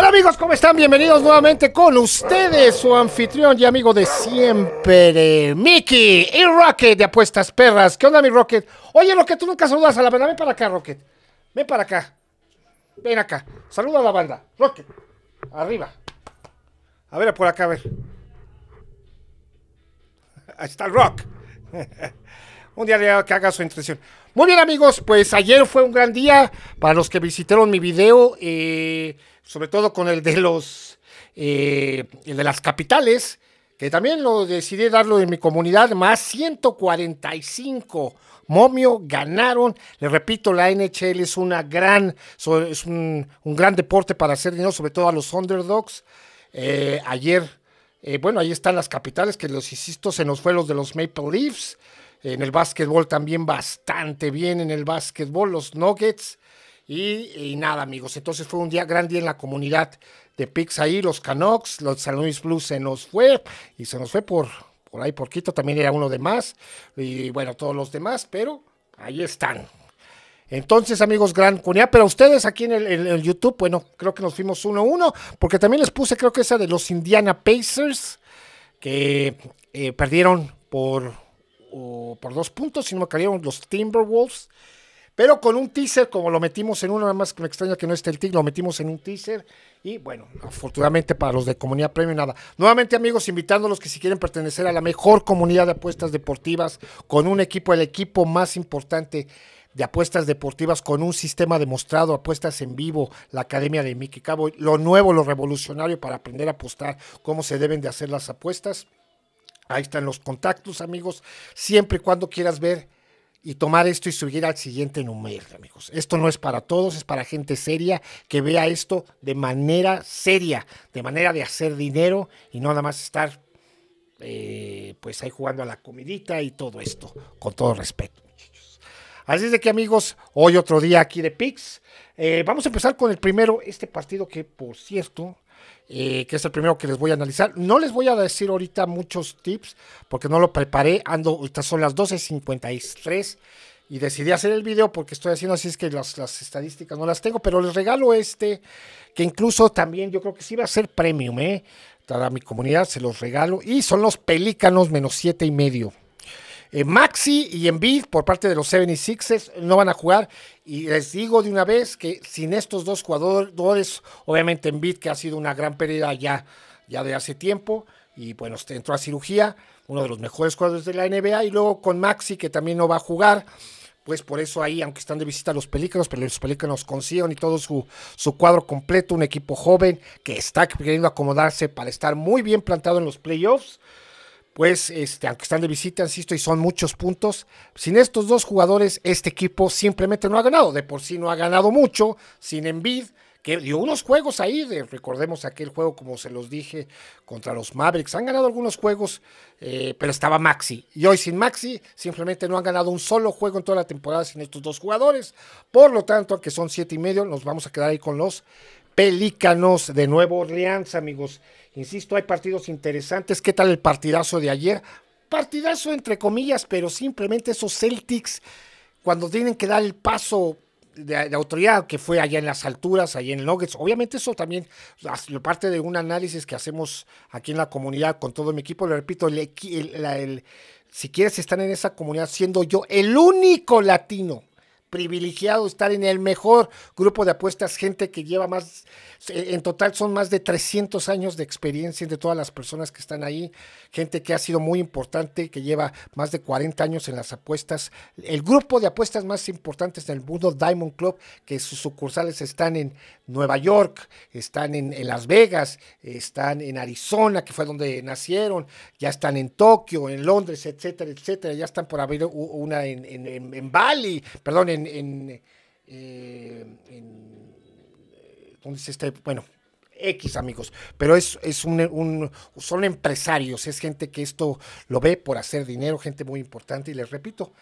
Hola amigos, ¿cómo están? Bienvenidos nuevamente con ustedes, su anfitrión y amigo de siempre, Mickey y Rocket de Apuestas Perras. ¿Qué onda, mi Rocket? Oye, Rocket, tú nunca saludas a la banda. Ven para acá, Rocket. Ven para acá. Ven acá. Saluda a la banda. Rocket. Arriba. A ver, por acá, a ver. Ahí está el Rock. un día que haga su intención. Muy bien, amigos, pues ayer fue un gran día para los que visitaron mi video, eh, sobre todo con el de los eh, de las capitales, que también lo decidí darlo en mi comunidad, más 145 momio, ganaron. Les repito, la NHL es una gran, es un, gran deporte para hacer dinero, sobre todo a los underdogs. Eh, ayer, bueno, ahí están las capitales que los insisto, se nos fue los de los Maple Leafs. En el básquetbol también bastante bien en el básquetbol, los Nuggets. Y, nada, amigos. Entonces fue un día, gran día en la comunidad de Pix ahí, los Canucks, los San Luis Blues se nos fue y se nos fue por, por ahí, por Quito, también era uno de más. Y bueno, todos los demás, pero ahí están. Entonces, amigos, gran comunidad. Pero ustedes aquí en el, YouTube, bueno, creo que nos fuimos uno a uno, porque también les puse, creo que esa de los Indiana Pacers, que eh, perdieron por o por dos puntos, si no me los Timberwolves. Pero con un teaser, como lo metimos en uno, nada más que me extraña que no esté el tick, lo metimos en un teaser. Y bueno, afortunadamente para los de Comunidad Premio, nada. Nuevamente, amigos, invitándolos que si quieren pertenecer a la mejor comunidad de apuestas deportivas, con un equipo, el equipo más importante de apuestas deportivas con un sistema demostrado, apuestas en vivo, la Academia de Mickey Cabo, lo nuevo, lo revolucionario para aprender a apostar, cómo se deben de hacer las apuestas. Ahí están los contactos, amigos. Siempre y cuando quieras ver y tomar esto y subir al siguiente número, amigos. Esto no es para todos, es para gente seria que vea esto de manera seria, de manera de hacer dinero y no nada más estar eh, pues ahí jugando a la comidita y todo esto, con todo respeto. Así es de que amigos, hoy otro día aquí de Pix. Eh, vamos a empezar con el primero, este partido que por cierto eh, que es el primero que les voy a analizar. No les voy a decir ahorita muchos tips, porque no lo preparé. Ando, estas son las 12.53 y decidí hacer el video porque estoy haciendo así, es que las, las, estadísticas no las tengo, pero les regalo este, que incluso también yo creo que sí va a ser premium, ¿eh? Para mi comunidad se los regalo. Y son los pelícanos menos siete y medio. Maxi y Envid por parte de los 76ers no van a jugar. Y les digo de una vez que sin estos dos jugadores, obviamente Envid que ha sido una gran pérdida ya, ya de hace tiempo, y bueno, este, entró a cirugía, uno de los mejores jugadores de la NBA, y luego con Maxi, que también no va a jugar pues por eso ahí, aunque están de visita los Pelícanos, pero los Pelícanos consiguen y todo su, su, cuadro completo, un equipo joven que está queriendo acomodarse para estar muy bien plantado en los playoffs pues, este, aunque están de visita, insisto, y son muchos puntos, sin estos dos jugadores, este equipo simplemente no ha ganado. De por sí no ha ganado mucho, sin Envid, que dio unos juegos ahí, recordemos aquel juego, como se los dije, contra los Mavericks. Han ganado algunos juegos, eh, pero estaba Maxi. Y hoy sin Maxi, simplemente no han ganado un solo juego en toda la temporada sin estos dos jugadores. Por lo tanto, aunque son siete y medio, nos vamos a quedar ahí con los Pelícanos de Nuevo Orleans, amigos. Insisto, hay partidos interesantes. ¿Qué tal el partidazo de ayer? Partidazo entre comillas, pero simplemente esos Celtics, cuando tienen que dar el paso de, autoridad que fue allá en las alturas, allá en Nuggets. Obviamente eso también, parte de un análisis que hacemos aquí en la comunidad con todo mi equipo, le repito, el, si quieres están en esa comunidad siendo yo el único latino privilegiado estar en el mejor grupo de apuestas, gente que lleva más, eh, en total son más de 300 años de experiencia de todas las personas que están ahí, gente que ha sido muy importante, que lleva más de 40 años en las apuestas, el grupo de apuestas más importantes del mundo, Diamond Club, que sus sucursales están en Nueva York, están en, Las Vegas, están en Arizona, que fue donde nacieron, ya están en Tokio, en Londres, etcétera, etcétera, ya están por abrir una en, en, en Bali, perdón, en en, eh, eh, está? Bueno, X amigos, pero es, un, un, son empresarios, es gente que esto lo ve por hacer dinero, gente muy importante, y les repito,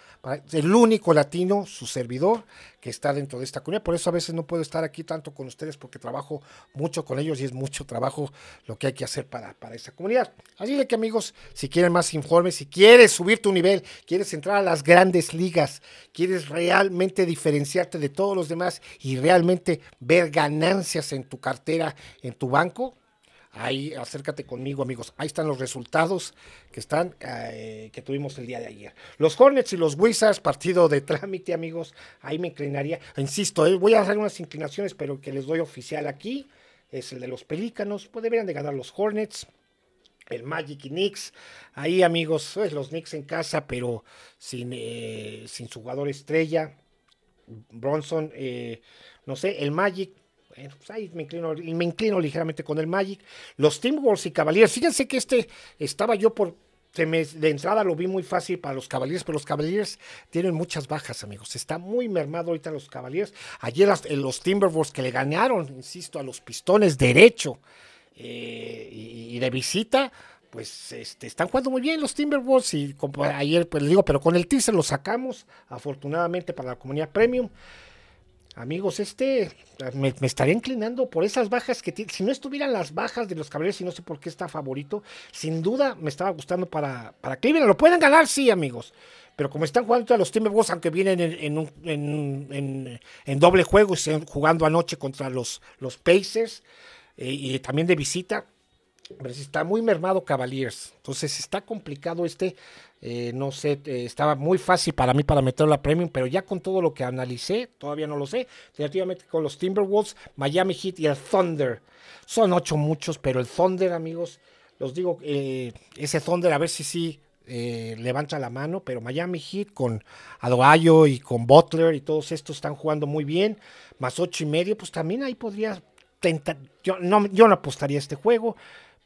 el único latino, su servidor, que está dentro de esta comunidad. Por eso a veces no puedo estar aquí tanto con ustedes porque trabajo mucho con ellos y es mucho trabajo lo que hay que hacer para, para esta comunidad. Así que amigos, si quieren más informes, si quieres subir tu nivel, quieres entrar a las grandes ligas, quieres realmente diferenciarte de todos los demás y realmente ver ganancias en tu cartera, en tu banco, Ahí acércate conmigo, amigos. Ahí están los resultados que están eh, que tuvimos el día de ayer. Los Hornets y los Wizards, partido de trámite, amigos. Ahí me inclinaría. Insisto, eh, voy a hacer unas inclinaciones, pero que les doy oficial aquí. Es el de los Pelícanos. Pues deberían de ganar los Hornets. El Magic y Knicks. Ahí, amigos, pues, los Knicks en casa, pero sin, eh, sin su jugador estrella. Bronson, no sé, el Magic pues ahí me inclino, ligeramente con el Magic. Los Timberwolves y Cavaliers. Fíjense que este estaba yo por. de entrada lo vi muy fácil para los Cavaliers, pero los Cavaliers tienen muchas bajas, amigos. Está muy mermado ahorita los Cavaliers. Ayer eh, los Timberwolves que le ganaron, insisto, a los Pistones derecho eh, y, de visita pues este, están jugando muy bien los Timberwolves y como ayer pues digo, pero con el teaser lo sacamos afortunadamente para la comunidad premium amigos, este me, estaría inclinando por esas bajas que tiene. Si no estuvieran las bajas de los caballeros y no sé por qué está favorito, sin duda me estaba gustando para, para Cleveland. Lo pueden ganar, sí, amigos. Pero como están jugando a los Timberwolves, aunque vienen en, doble juego, y están jugando anoche contra los, los Pacers eh, y también de visita, está muy mermado Cavaliers. Entonces está complicado este. Eh, no sé, eh, estaba muy fácil para mí para meterlo a Premium, pero ya con todo lo que analicé, todavía no lo sé. Relativamente con los Timberwolves, Miami Heat y el Thunder. Son ocho muchos, pero el Thunder, amigos, los digo, eh, ese Thunder a ver si sí eh, levanta la mano, pero Miami Heat con Adoayo y con Butler y todos estos están jugando muy bien. Más ocho y medio, pues también ahí podría Yo no, yo no apostaría a este juego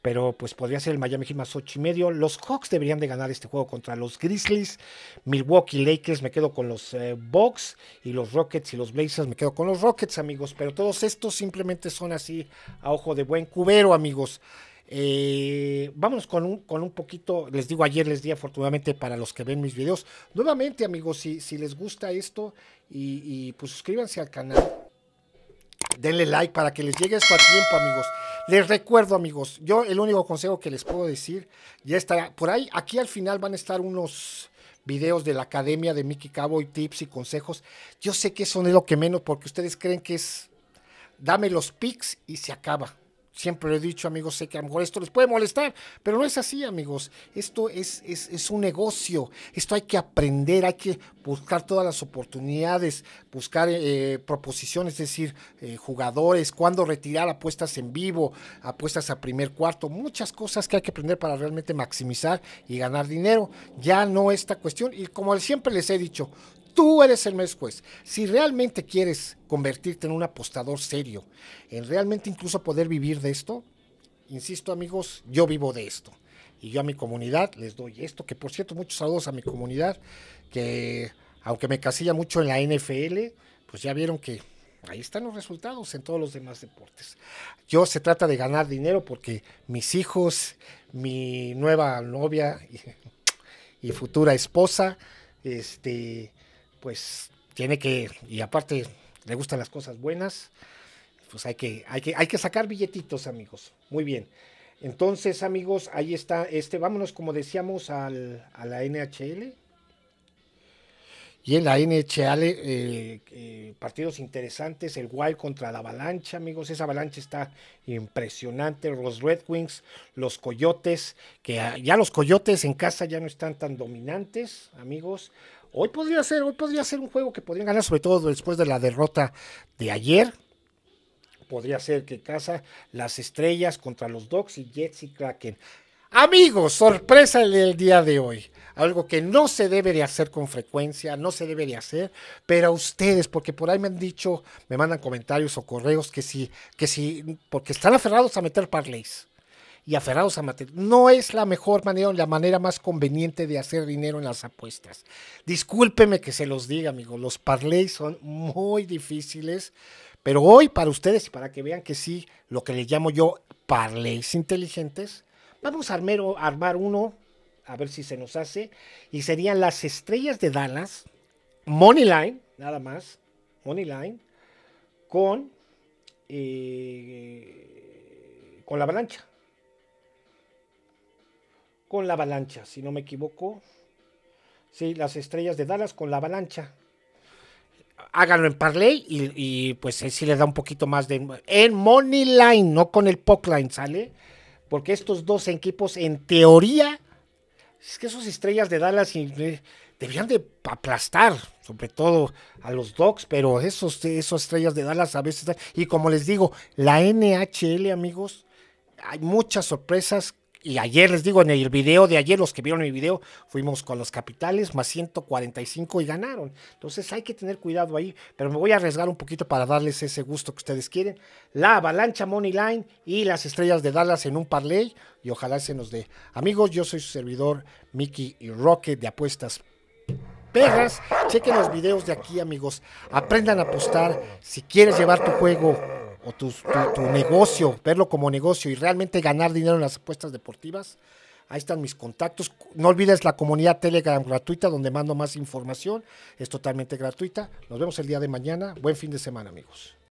pero pues podría ser el Miami Heat más 8 y medio. Los Hawks deberían de ganar este juego contra los Grizzlies, Milwaukee Lakers me quedo con los eh, Bucks y los Rockets y los Blazers me quedo con los Rockets amigos, pero todos estos simplemente son así a ojo de buen cubero amigos. Vamos eh, vámonos con un, con un poquito, les digo ayer, les di afortunadamente para los que ven mis videos. Nuevamente amigos, si, si les gusta esto y, y pues suscríbanse al canal, denle like para que les llegue esto a tiempo amigos. Les recuerdo, amigos, yo el único consejo que les puedo decir, ya está por ahí, aquí al final van a estar unos videos de la Academia de Mickey y tips y consejos. Yo sé que eso no es lo que menos, porque ustedes creen que es, dame los pics y se acaba siempre lo he dicho, amigos, sé que a lo mejor esto les puede molestar, pero no es así, amigos. Esto es, es, es, un negocio. Esto hay que aprender, hay que buscar todas las oportunidades, buscar eh, proposiciones, es decir, eh, jugadores, cuándo retirar apuestas en vivo, apuestas a primer cuarto, muchas cosas que hay que aprender para realmente maximizar y ganar dinero. Ya no esta cuestión. Y como siempre les he dicho, Tú eres el mes juez. Si realmente quieres convertirte en un apostador serio, en realmente incluso poder vivir de esto, insisto amigos, yo vivo de esto. Y yo a mi comunidad les doy esto, que por cierto, muchos saludos a mi comunidad, que aunque me casilla mucho en la NFL, pues ya vieron que ahí están los resultados en todos los demás deportes. Yo se trata de ganar dinero porque mis hijos, mi nueva novia y, y futura esposa, este, pues tiene que, y aparte le gustan las cosas buenas, pues hay que, hay que, hay que sacar billetitos, amigos. Muy bien. Entonces, amigos, ahí está. Este, vámonos, como decíamos, al, a la NHL. Y en la NHL, eh, eh, partidos interesantes, el Wild contra la Avalancha, amigos, esa Avalancha está impresionante, los Red Wings, los Coyotes, que ya los Coyotes en casa ya no están tan dominantes, amigos, Hoy podría ser, hoy podría ser un juego que podrían ganar, sobre todo después de la derrota de ayer. Podría ser que casa las estrellas contra los Dogs y Jets y Kraken. Amigos, sorpresa del día de hoy. Algo que no se debe de hacer con frecuencia, no se debe de hacer, pero a ustedes, porque por ahí me han dicho, me mandan comentarios o correos que sí, que sí, porque están aferrados a meter parlays y aferrados a materia. No es la mejor manera, la manera más conveniente de hacer dinero en las apuestas. Discúlpeme que se los diga, amigo, los parlays son muy difíciles, pero hoy para ustedes y para que vean que sí, lo que les llamo yo parlays inteligentes, vamos a armar, armar uno, a ver si se nos hace, y serían las estrellas de Dallas, Moneyline, nada más, Moneyline, con, eh, con la avalancha con la avalancha, si no me equivoco. Sí, las estrellas de Dallas con la avalancha. Háganlo en parlay y, pues sí le da un poquito más de. En Money Line, no con el line ¿sale? Porque estos dos equipos, en teoría, es que esas estrellas de Dallas debían de aplastar, sobre todo a los Dogs, pero esos, esos estrellas de Dallas a veces. Y como les digo, la NHL, amigos, hay muchas sorpresas y ayer, les digo, en el video de ayer, los que vieron mi video, fuimos con los capitales más 145 y ganaron. Entonces hay que tener cuidado ahí, pero me voy a arriesgar un poquito para darles ese gusto que ustedes quieren. La avalancha Money Line y las estrellas de Dallas en un parlay y ojalá se nos dé. Amigos, yo soy su servidor Mickey y Roque de Apuestas Perras. Chequen los videos de aquí, amigos. Aprendan a apostar. Si quieres llevar tu juego o tu, tu, negocio, verlo como negocio y realmente ganar dinero en las apuestas deportivas, ahí están mis contactos. No olvides la comunidad Telegram gratuita donde mando más información. Es totalmente gratuita. Nos vemos el día de mañana. Buen fin de semana, amigos.